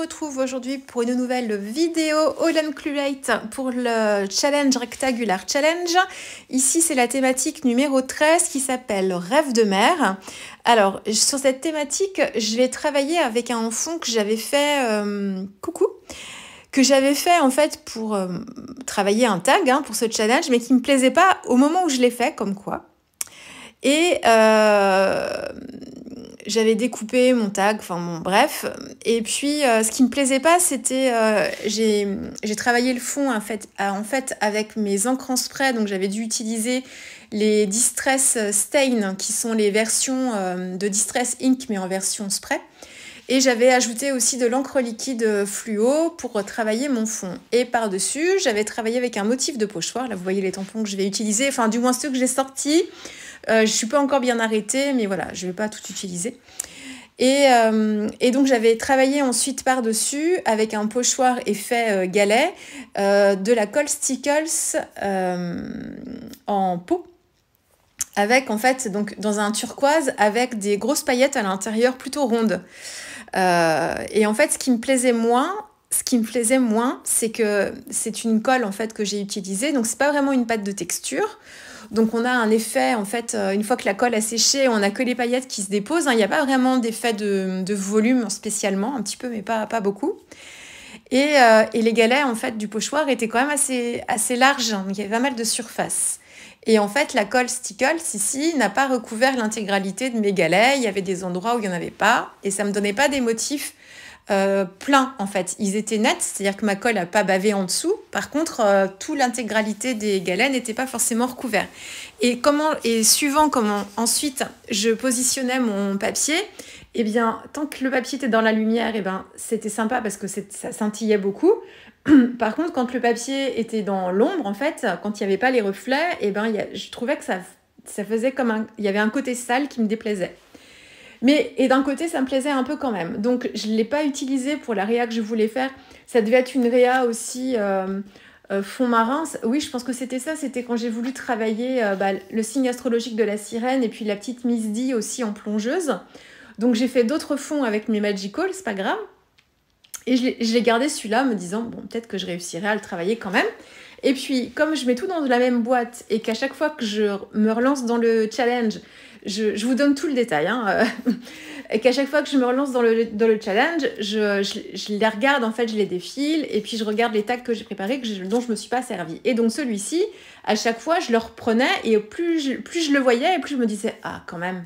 retrouve aujourd'hui pour une nouvelle vidéo All Included pour le Challenge Rectangular Challenge. Ici, c'est la thématique numéro 13 qui s'appelle Rêve de mer. Alors, sur cette thématique, je vais travailler avec un fond que j'avais fait... Euh, coucou que j'avais fait en fait pour euh, travailler un tag hein, pour ce challenge, mais qui ne me plaisait pas au moment où je l'ai fait, comme quoi. Et euh, j'avais découpé mon tag, enfin mon bref. Et puis, euh, ce qui me plaisait pas, c'était euh, j'ai travaillé le fond en fait, avec mes encres spray, donc j'avais dû utiliser les Distress Stain, qui sont les versions euh, de Distress Ink, mais en version spray. Et j'avais ajouté aussi de l'encre liquide euh, fluo pour travailler mon fond. Et par-dessus, j'avais travaillé avec un motif de pochoir. Là, vous voyez les tampons que je vais utiliser, enfin du moins ceux que j'ai sortis. Je euh, je suis pas encore bien arrêtée, mais voilà, je ne vais pas tout utiliser. Euh, et, donc j'avais travaillé ensuite par-dessus avec un pochoir effet galet de la colle Stickles en peau avec en fait donc dans un turquoise avec des grosses paillettes à l'intérieur plutôt rondes. Euh, et en fait, ce qui me plaisait moins, ce qui me plaisait moins, c'est que c'est une colle en fait que j'ai utilisée, donc c'est pas vraiment une pâte de texture. Donc on a un effet, en fait, euh, une fois que la colle a séché, on n'a que les paillettes qui se déposent. Hein. Il n'y a pas vraiment d'effet de, volume spécialement, un petit peu, mais pas, beaucoup. Euh, et, les galets, en fait, du pochoir étaient quand même assez, assez larges, hein. il y avait pas mal de surface. Et en fait, la colle Stickles ici n'a pas recouvert l'intégralité de mes galets. Il y avait des endroits où il n'y en avait pas. Et ça ne me donnait pas des motifs euh, pleins, en fait. Ils étaient nets, c'est-à-dire que ma colle n'a pas bavé en dessous. Par contre, euh, toute l'intégralité des galets n'était pas forcément recouverte. Et, comment, et suivant comment ensuite je positionnais mon papier, eh bien, tant que le papier était dans la lumière, eh ben, c'était sympa parce que ça scintillait beaucoup. Par contre, quand le papier était dans l'ombre, en fait, quand il n'y avait pas les reflets, eh ben, je trouvais que ça, ça faisait comme Il y avait un côté sale qui me déplaisait. Mais, et d'un côté, ça me plaisait un peu quand même. Donc, je ne l'ai pas utilisé pour la réa que je voulais faire. Ça devait être une réa aussi euh, euh, fond marin. Oui, je pense que c'était ça. C'était quand j'ai voulu travailler euh, bah, le signe astrologique de la sirène et puis la petite Miss D aussi en plongeuse. Donc j'ai fait d'autres fonds avec mes Magical, c'est pas grave. Et je l'ai gardé celui-là me disant, bon, peut-être que je réussirai à le travailler quand même. Et puis, comme je mets tout dans la même boîte et qu'à chaque fois que je me relance dans le challenge, je, vous donne tout le détail, hein, euh, et qu'à chaque fois que je me relance dans le, challenge, je, les regarde, en fait, je les défile, et puis je regarde les tags que j'ai préparés, dont je ne me suis pas servi. Et donc celui-ci, à chaque fois, je le reprenais, et plus plus je le voyais, et plus je me disais, ah, quand même,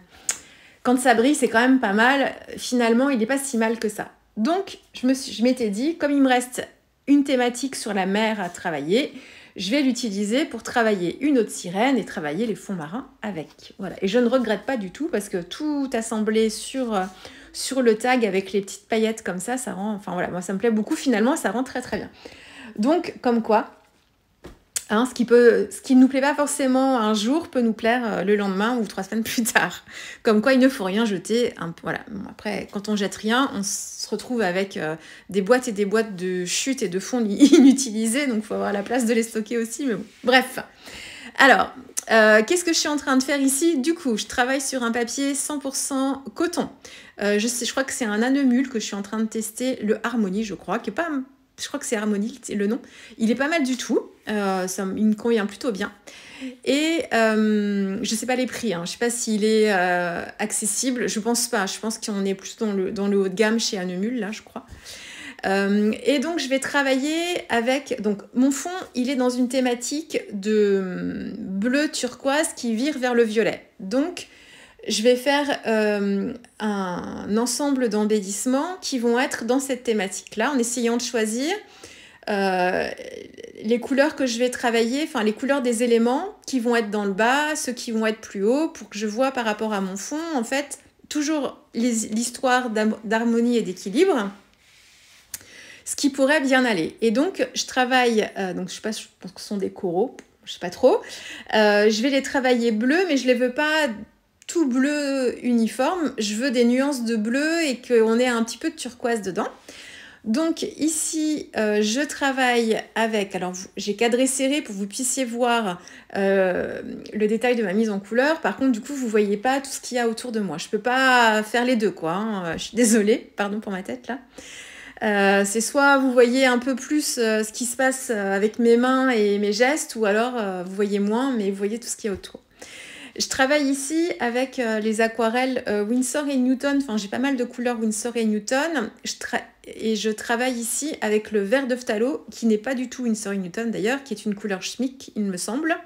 quand ça brille, c'est quand même pas mal. Finalement, il n'est pas si mal que ça. Donc, je m'étais dit, comme il me reste une thématique sur la mer à travailler, je vais l'utiliser pour travailler une autre sirène et travailler les fonds marins avec. Voilà. Et je ne regrette pas du tout parce que tout assemblé sur, sur le tag avec les petites paillettes comme ça, ça rend. Enfin voilà, moi ça me plaît beaucoup finalement, ça rend très très bien. Donc, comme quoi, Hein, ce, qui peut, ce ne nous plaît pas forcément un jour peut nous plaire euh, le lendemain ou trois semaines plus tard. Comme quoi, il ne faut rien jeter. voilà. après, quand on jette rien, on se retrouve avec euh, des boîtes et des boîtes de chutes et de fonds inutilisés. Donc, il faut avoir la place de les stocker aussi. Mais Bref. Alors, euh, qu'est-ce que je suis en train de faire ici Du coup, je travaille sur un papier 100% coton. je, crois que c'est un anemule que je suis en train de tester, le Harmonie, je crois, qui est pas je crois que c'est Harmony le nom. Il est pas mal du tout. Euh, ça, il me convient plutôt bien. Et euh, je sais pas les prix. Je hein. Je sais pas s'il est euh, accessible. Je pense pas. Je pense qu'on est plus dans le, dans le haut de gamme chez Anemul, là, je crois. Euh, et donc, je vais travailler avec. Donc, mon fond, il est dans une thématique de hum, bleu turquoise qui vire vers le violet. Donc, je vais faire euh, un ensemble d'embellissements qui vont être dans cette thématique-là, en essayant de choisir euh, les couleurs que je vais travailler, enfin les couleurs des éléments qui vont être dans le bas, ceux qui vont être plus haut, pour que je vois par rapport à mon fond, en fait, toujours l'histoire d'harmonie et d'équilibre ce qui pourrait bien aller. Et donc, je travaille, euh, donc je sais pas, je que ce sont des coraux, je ne sais pas trop. je vais les travailler bleus, mais je les veux pas tout bleu uniforme, je veux des nuances de bleu et qu'on ait un petit peu de turquoise dedans. Donc ici, euh, je travaille avec, alors j'ai cadré serré pour que vous puissiez voir euh, le détail de ma mise en couleur. Par contre, du coup, vous ne voyez pas tout ce qu'il y a autour de moi. Je ne peux pas faire les deux, quoi. Hein. Euh, je suis désolée, pardon pour ma tête là. c'est soit vous voyez un peu plus ce qui se passe avec mes mains et mes gestes, ou alors vous voyez moins, mais vous voyez tout ce qu'il y a autour. Je travaille ici avec euh, les aquarelles euh, Windsor et Newton. Enfin, j'ai pas mal de couleurs Windsor et Newton. et je travaille ici avec le vert de phtalo, qui n'est pas du tout Windsor et Newton d'ailleurs, qui est une couleur schmick, il me semble.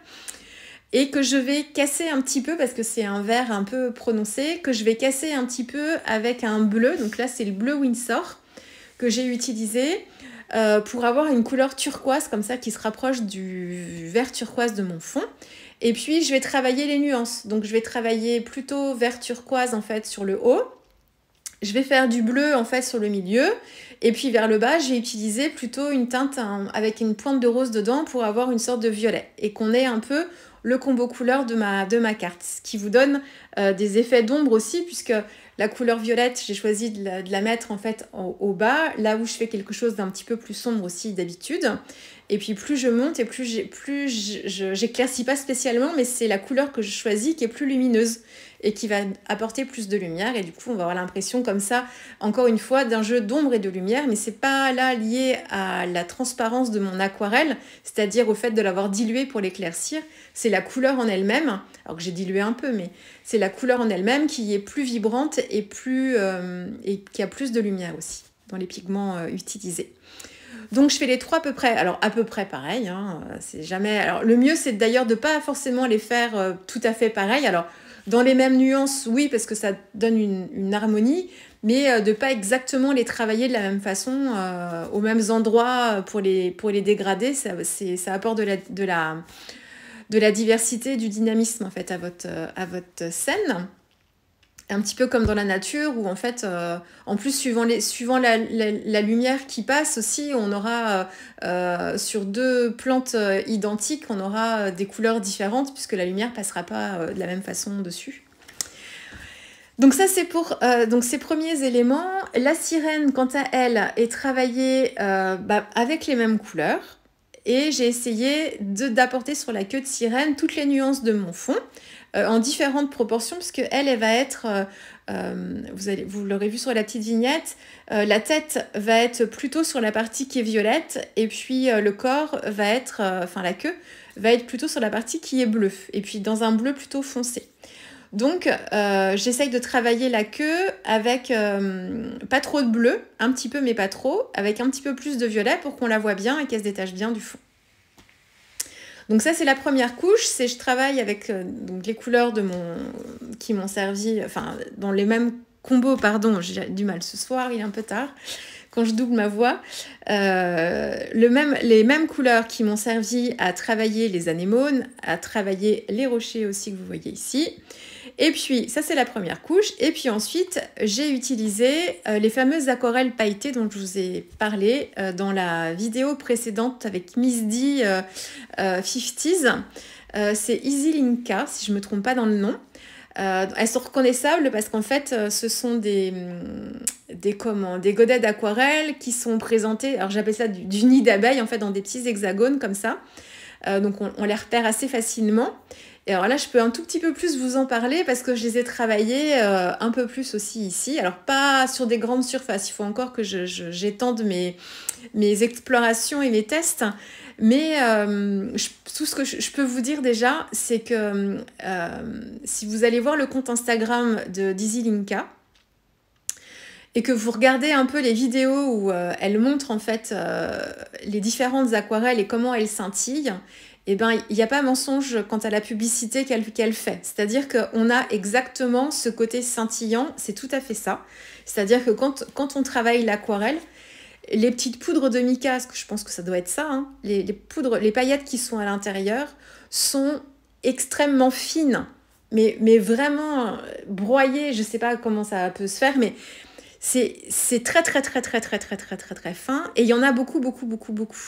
Et que je vais casser un petit peu, parce que c'est un vert un peu prononcé, que je vais casser un petit peu avec un bleu. Donc là, c'est le bleu Windsor que j'ai utilisé. Euh, pour avoir une couleur turquoise comme ça qui se rapproche du vert turquoise de mon fond. Et puis, je vais travailler les nuances. Donc, je vais travailler plutôt vert turquoise, en fait, sur le haut. Je vais faire du bleu, en fait, sur le milieu. Et puis, vers le bas, j'ai utilisé plutôt une teinte avec une pointe de rose dedans pour avoir une sorte de violet. Et qu'on ait un peu le combo couleur de ma, de ma carte. Ce qui vous donne euh, des effets d'ombre aussi, puisque la couleur violette, j'ai choisi de la, mettre en fait au, bas, là où je fais quelque chose d'un petit peu plus sombre aussi d'habitude. Et puis plus je monte et plus j'ai plus j'éclaircis pas spécialement, mais c'est la couleur que je choisis qui est plus lumineuse et qui va apporter plus de lumière. Et du coup, on va avoir l'impression comme ça, encore une fois, d'un jeu d'ombre et de lumière, mais c'est pas là lié à la transparence de mon aquarelle, c'est-à-dire au fait de l'avoir dilué pour l'éclaircir. C'est la couleur en elle-même, alors que j'ai dilué un peu, mais c'est la couleur en elle-même qui est plus vibrante et plus euh, et qui a plus de lumière aussi dans les pigments euh, utilisés. Donc je fais les trois à peu près. Alors à peu près pareil, hein, euh, c'est jamais. Alors le mieux c'est d'ailleurs de pas forcément les faire euh, tout à fait pareil. Alors dans les mêmes nuances, oui, parce que ça donne une, harmonie, mais euh, de pas exactement les travailler de la même façon aux mêmes endroits pour les pour les dégrader. Ça apporte de la de la diversité, du dynamisme en fait à votre à votre scène un petit peu comme dans la nature, où en fait, euh, en plus, suivant, la, lumière qui passe aussi, on aura euh, euh, sur deux plantes identiques, on aura des couleurs différentes, puisque la lumière passera pas de la même façon dessus. Donc ça c'est pour ces premiers éléments. La sirène quant à elle est travaillée bah, avec les mêmes couleurs et j'ai essayé d'apporter sur la queue de sirène toutes les nuances de mon fond. Euh, en différentes proportions, puisque elle, elle va être, euh, euh, vous, allez, vous l'aurez vu sur la petite vignette, la tête va être plutôt sur la partie qui est violette, et puis le corps va être, enfin la queue, va être plutôt sur la partie qui est bleue, et puis dans un bleu plutôt foncé. Donc j'essaye de travailler la queue avec pas trop de bleu, un petit peu mais pas trop, avec un petit peu plus de violet pour qu'on la voit bien et qu'elle se détache bien du fond. Donc ça c'est la première couche, c'est je travaille avec euh, les couleurs de mon qui m'ont servi, enfin dans les mêmes combos, pardon, j'ai du mal ce soir, il est un peu tard. Quand je double ma voix, euh, même, les mêmes couleurs qui m'ont servi à travailler les anémones, à travailler les rochers aussi que vous voyez ici, et puis, ça c'est la première couche. Et puis ensuite, j'ai utilisé euh, les fameuses aquarelles pailletées dont je vous ai parlé euh, dans la vidéo précédente avec Miss D 50s. Euh, c'est Easy Linka, si je ne me trompe pas dans le nom. elles sont reconnaissables parce qu'en fait, ce sont des, mm, des, comment, des godets d'aquarelles qui sont présentés, alors j'appelle ça du, nid d'abeilles, en fait, dans des petits hexagones comme ça. donc on les repère assez facilement. Et alors là, je peux un tout petit peu plus vous en parler parce que je les ai travaillés euh, un peu plus aussi ici. Alors pas sur des grandes surfaces, il faut encore que j'étende je, mes, explorations et mes tests. Mais euh, tout ce que je, peux vous dire déjà, c'est que euh, si vous allez voir le compte Instagram de Dizzy Linka, et que vous regardez un peu les vidéos où euh, elle montre en fait euh, les différentes aquarelles et comment elles scintillent, et eh ben, il n'y a pas mensonge quant à la publicité qu'elle fait. C'est-à-dire qu'on a exactement ce côté scintillant, c'est tout à fait ça. C'est-à-dire que quand, quand, on travaille l'aquarelle, les petites poudres de mi-casque, je pense que ça doit être ça, hein, les, poudres, les paillettes qui sont à l'intérieur sont extrêmement fines, mais, mais vraiment broyées, je ne sais pas comment ça peut se faire, mais c'est très, très, très, très, très, très, très, très, très fin. Et il y en a beaucoup, beaucoup, beaucoup, beaucoup.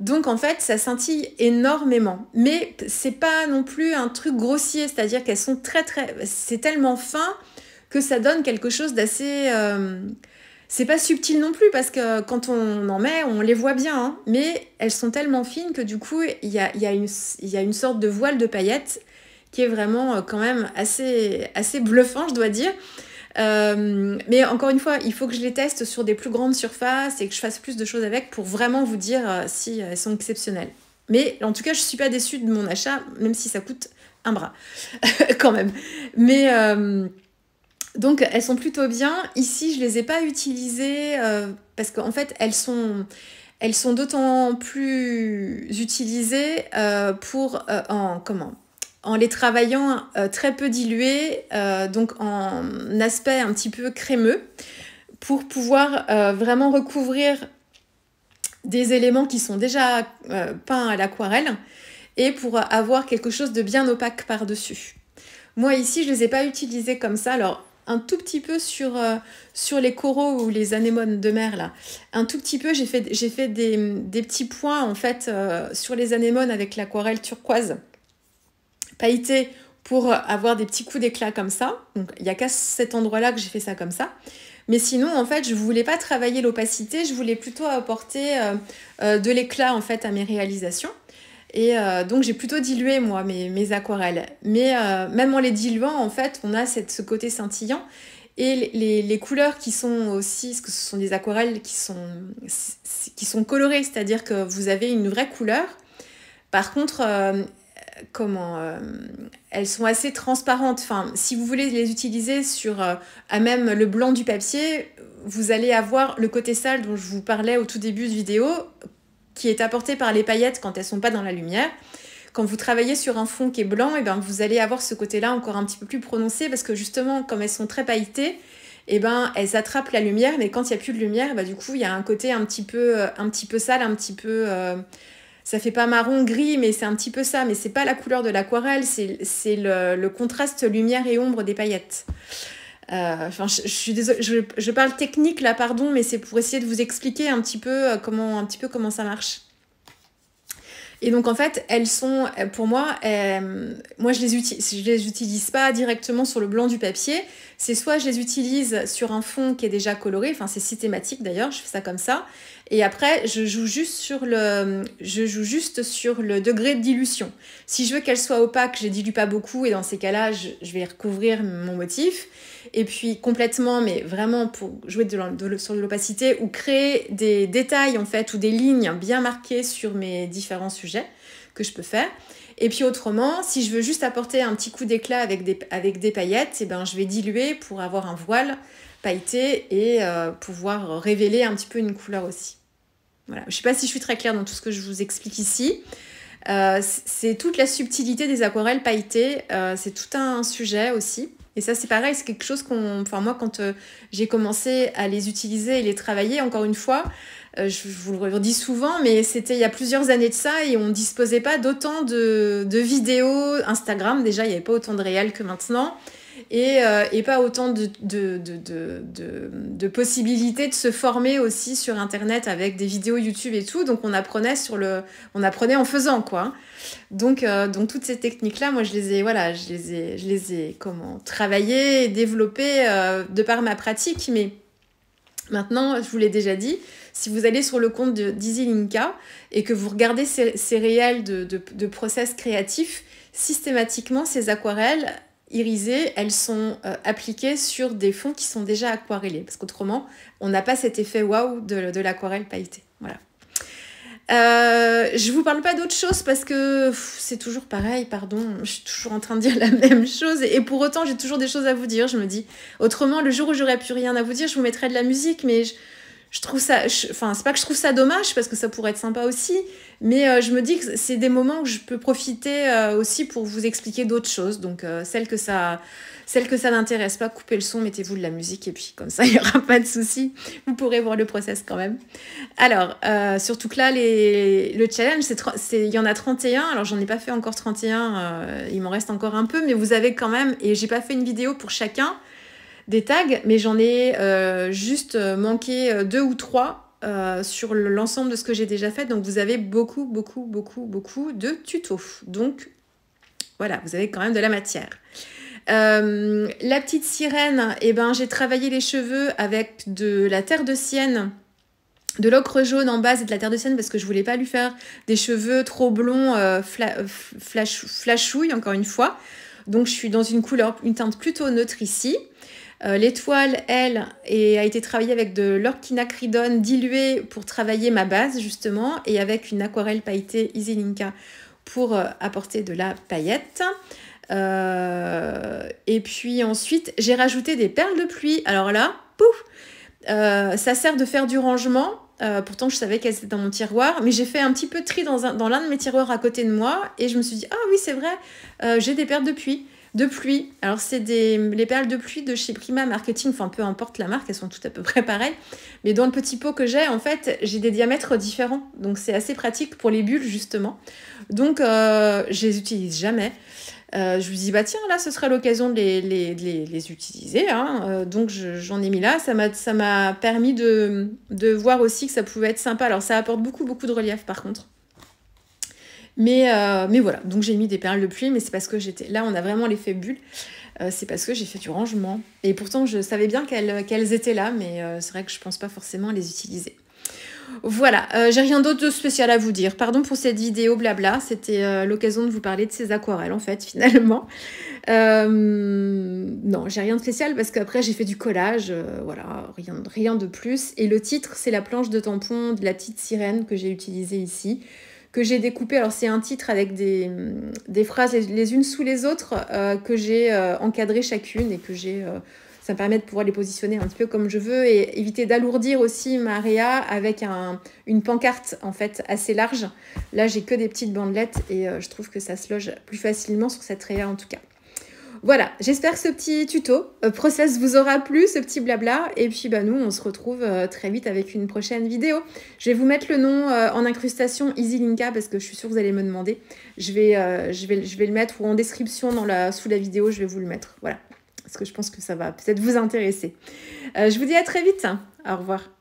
Donc en fait, ça scintille énormément. Mais c'est pas non plus un truc grossier, c'est-à-dire qu'elles sont très, très. C'est tellement fin que ça donne quelque chose d'assez. Euh, c'est pas subtil non plus parce que quand on en met, on les voit bien, hein. mais elles sont tellement fines que du coup, il y a, y, a y a, une sorte de voile de paillettes qui est vraiment euh, quand même assez, assez bluffant, je dois dire. Euh, mais encore une fois, il faut que je les teste sur des plus grandes surfaces et que je fasse plus de choses avec pour vraiment vous dire euh, si euh, elles sont exceptionnelles. Mais en tout cas, je ne suis pas déçue de mon achat, même si ça coûte un bras, quand même. Mais donc, elles sont plutôt bien. Ici, je ne les ai pas utilisées parce qu'en fait, elles sont elles sont d'autant plus utilisées pour en comment en les travaillant euh, très peu dilués, euh, donc en aspect un petit peu crémeux, pour pouvoir euh, vraiment recouvrir des éléments qui sont déjà peints à l'aquarelle et pour avoir quelque chose de bien opaque par-dessus. Moi ici, je ne les ai pas utilisés comme ça, alors un tout petit peu sur, sur les coraux ou les anémones de mer là. Un tout petit peu, j'ai fait, fait des, petits points en fait sur les anémones avec l'aquarelle turquoise pailleté pour avoir des petits coups d'éclat comme ça. Donc il n'y a qu'à cet endroit-là que j'ai fait ça comme ça. Mais sinon, en fait, je ne voulais pas travailler l'opacité, je voulais plutôt apporter euh, euh, de l'éclat en fait à mes réalisations. Et euh, donc j'ai plutôt dilué moi mes, mes aquarelles. Mais même en les diluant, en fait, on a cette, ce côté scintillant. Et les, couleurs qui sont aussi, ce que ce sont des aquarelles qui sont, qui sont colorées, c'est-à-dire que vous avez une vraie couleur. Par contre, comment euh, elles sont assez transparentes. Enfin, si vous voulez les utiliser sur euh, à même le blanc du papier, vous allez avoir le côté sale dont je vous parlais au tout début de vidéo, qui est apporté par les paillettes quand elles sont pas dans la lumière. Quand vous travaillez sur un fond qui est blanc, et eh ben vous allez avoir ce côté-là encore un petit peu plus prononcé parce que justement, comme elles sont très pailletées, et eh ben elles attrapent la lumière, mais quand il n'y a plus de lumière, bah, du coup il y a un côté un petit peu, euh, un petit peu sale, un petit peu ça fait pas marron gris, mais c'est un petit peu ça. Mais c'est pas la couleur de l'aquarelle, c'est le, contraste lumière et ombre des paillettes. Euh, je, parle technique là, pardon, mais c'est pour essayer de vous expliquer un petit peu euh, comment, un petit peu comment ça marche. Et donc en fait, elles sont, euh, pour moi, moi je les je les utilise pas directement sur le blanc du papier c'est soit je les utilise sur un fond qui est déjà coloré, enfin c'est systématique d'ailleurs, je fais ça comme ça, et après je joue juste sur le, je joue juste sur le degré de dilution. Si je veux qu'elle soit opaque, je dilue pas beaucoup et dans ces cas-là, je, vais recouvrir mon motif. Et puis complètement, mais vraiment pour jouer sur l'opacité ou créer des détails en fait ou des lignes bien marquées sur mes différents sujets que je peux faire. Et puis autrement, si je veux juste apporter un petit coup d'éclat avec des, avec des paillettes, et eh ben, je vais diluer pour avoir un voile pailleté et euh, pouvoir révéler un petit peu une couleur aussi. Voilà. Je ne sais pas si je suis très claire dans tout ce que je vous explique ici. Euh, c'est toute la subtilité des aquarelles pailletées, euh, c'est tout un sujet aussi. Et ça, c'est pareil, c'est quelque chose qu'on. Enfin, moi, quand j'ai commencé à les utiliser et les travailler, encore une fois, euh, je vous le redis souvent, mais c'était il y a plusieurs années de ça et on ne disposait pas d'autant de, vidéos. Instagram, déjà, il n'y avait pas autant de réels que maintenant et, euh, pas autant de, possibilités de se former aussi sur Internet avec des vidéos YouTube et tout. Donc on apprenait, sur le, on apprenait en faisant, quoi. Donc, euh, toutes ces techniques-là, moi, je les ai, voilà, je les ai, je les ai comment, développées de par ma pratique, mais Maintenant, je vous l'ai déjà dit, si vous allez sur le compte d'Isilinka et que vous regardez ces, réels de, process créatif, systématiquement, ces aquarelles irisées, elles sont euh, appliquées sur des fonds qui sont déjà aquarellés. Parce qu'autrement, on n'a pas cet effet waouh de, de l'aquarelle pailletée. Voilà. Euh, je vous parle pas d'autre chose parce que c'est toujours pareil, pardon, je suis toujours en train de dire la même chose et pour autant j'ai toujours des choses à vous dire. Je me dis, autrement, le jour où j'aurais plus rien à vous dire, je vous mettrais de la musique, mais je, trouve ça, enfin, c'est pas que je trouve ça dommage parce que ça pourrait être sympa aussi, mais euh, je me dis que c'est des moments où je peux profiter euh, aussi pour vous expliquer d'autres choses, donc celles que ça celles que ça n'intéresse pas, coupez le son, mettez-vous de la musique et puis comme ça, il n'y aura pas de souci. Vous pourrez voir le process quand même. Alors, euh, surtout que là, le challenge, il y en a 31. Alors, j'en ai pas fait encore 31. Euh, il m'en reste encore un peu, mais vous avez quand même, et j'ai pas fait une vidéo pour chacun des tags, mais j'en ai euh, juste manqué deux ou trois sur l'ensemble de ce que j'ai déjà fait. Donc vous avez beaucoup, beaucoup, beaucoup, beaucoup de tutos. Donc voilà, vous avez quand même de la matière. Euh, la petite sirène, eh ben, j'ai travaillé les cheveux avec de la terre de sienne de l'ocre jaune en base et de la terre de sienne parce que je voulais pas lui faire des cheveux trop blonds euh, flash flashouille encore une fois. Donc je suis dans une couleur, une teinte plutôt neutre ici. Euh, l'étoile, elle, a été travaillée avec de l'orchinacridone diluée pour travailler ma base justement et avec une aquarelle pailletée Isilinka pour apporter de la paillette. Euh, et puis ensuite, j'ai rajouté des perles de pluie. Alors là, pouf euh, Ça sert de faire du rangement. Euh, pourtant, je savais qu'elles étaient dans mon tiroir, mais j'ai fait un petit peu de tri dans, dans l'un de mes tiroirs à côté de moi et je me suis dit, ah oui, c'est vrai, j'ai des perles de pluie de pluie. Alors, c'est des, les perles de pluie de chez Prima Marketing, enfin peu importe la marque, elles sont tout à peu près pareilles. Mais dans le petit pot que j'ai, en fait, j'ai des diamètres différents. Donc, c'est assez pratique pour les bulles, justement. Donc, je euh, je les utilise jamais. Euh, je me dis, bah tiens, là, ce sera l'occasion de les, utiliser. Hein. Euh, donc, j'en ai mis là. Ça m'a, ça m'a permis de voir aussi que ça pouvait être sympa. Alors, ça apporte beaucoup, beaucoup de relief, par contre. Euh, mais, voilà, donc j'ai mis des perles de pluie, mais c'est parce que j'étais. Là, on a vraiment l'effet bulle. Euh, c'est parce que j'ai fait du rangement. Et pourtant, je savais bien qu'elles étaient là, mais euh, c'est vrai que je pense pas forcément les utiliser. Voilà, j'ai rien d'autre de spécial à vous dire. Pardon pour cette vidéo blabla, c'était l'occasion de vous parler de ces aquarelles en fait finalement. non, j'ai rien de spécial parce qu'après j'ai fait du collage, voilà, rien, rien de plus. Et le titre, c'est la planche de tampon de la petite sirène que j'ai utilisée ici j'ai découpé. Alors c'est un titre avec des, phrases les, unes sous les autres euh, que j'ai euh, encadré chacune et que j'ai... Euh, ça me permet de pouvoir les positionner un petit peu comme je veux et éviter d'alourdir aussi ma réa avec une pancarte en fait assez large. Là j'ai que des petites bandelettes et je trouve que ça se loge plus facilement sur cette réa en tout cas. Voilà, j'espère que ce petit tuto euh, process vous aura plu, ce petit blabla. Et puis bah, nous, on se retrouve euh, très vite avec une prochaine vidéo. Je vais vous mettre le nom euh, en incrustation EasyLinka parce que je suis sûre que vous allez me demander. Je vais, je vais, je vais le mettre ou en description dans la, sous la vidéo, je vais vous le mettre. Voilà, parce que je pense que ça va peut-être vous intéresser. je vous dis à très vite. Au revoir.